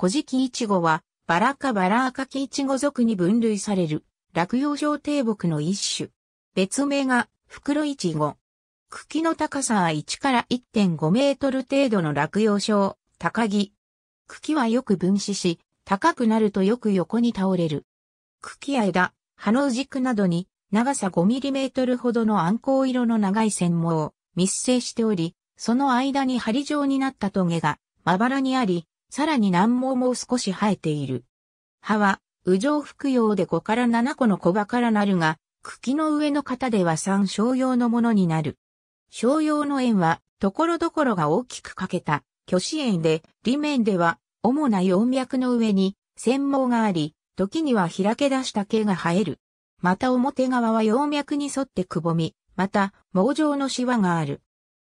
古事記イチゴは、バラカバラ赤きイチゴ属に分類される、落葉状低木の一種。別名が、袋イチゴ。茎の高さは1から1.5メートル程度の落葉症、高木。茎はよく分子し、高くなるとよく横に倒れる。茎や枝、葉の軸などに、長さ5ミリメートルほどの暗光色の長い線毛を密生しており、その間に針状になった棘がまばらにあり、さらに難毛も少し生えている。葉は、羽状服用で5から7個の小葉からなるが、茎の上の方では3小用のものになる。小用の円は、ところどころが大きく欠けた、虚子円で、裏面では、主な葉脈の上に、繊毛があり、時には開け出した毛が生える。また表側は葉脈に沿ってくぼみ、また、毛状のシワがある。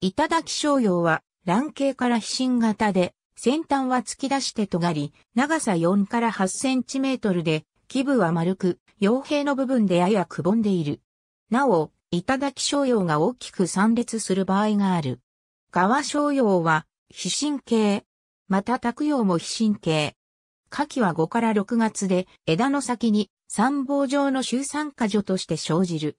頂き小葉は、卵形から飛心型で、先端は突き出して尖り、長さ4から8センチメートルで、基部は丸く、傭兵の部分でややくぼんでいる。なお、頂商用が大きく散列する場合がある。側商用は、非神経。また卓用も非神経。夏季は5から6月で枝の先に参謀状の周産果樹として生じる。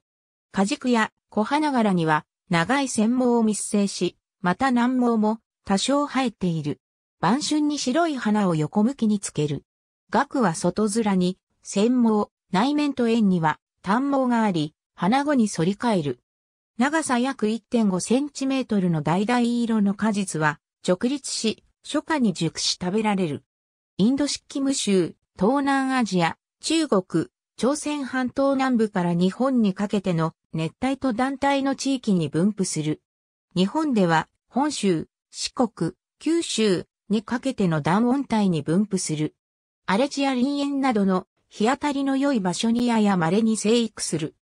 果軸や小花柄には長い繊毛を密生し、また軟毛も多少生えている。晩春に白い花を横向きにつける。額は外面に、線毛、内面と円には、短毛があり、花後に反り返る。長さ約1.5センチメートルの橙色の果実は、直立し、初夏に熟し食べられる。インド式無臭、東南アジア、中国、朝鮮半島南部から日本にかけての熱帯と団体の地域に分布する。日本では、本州、四国、九州、にかけての断音帯に分布する。荒れ地や林園などの日当たりの良い場所にやや稀に生育する。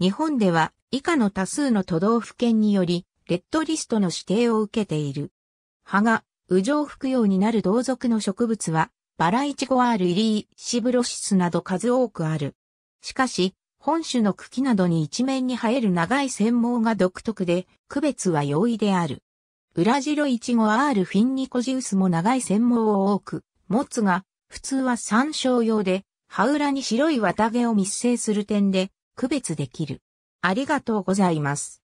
日本では以下の多数の都道府県により、レッドリストの指定を受けている。葉が、右上服用になる同族の植物は、バライチゴアールイリー、シブロシスなど数多くある。しかし、本種の茎などに一面に生える長い繊毛が独特で、区別は容易である。裏白イチゴ R フィンニコジウスも長い繊毛を多く持つが、普通は参照用で、葉裏に白い綿毛を密生する点で区別できる。ありがとうございます。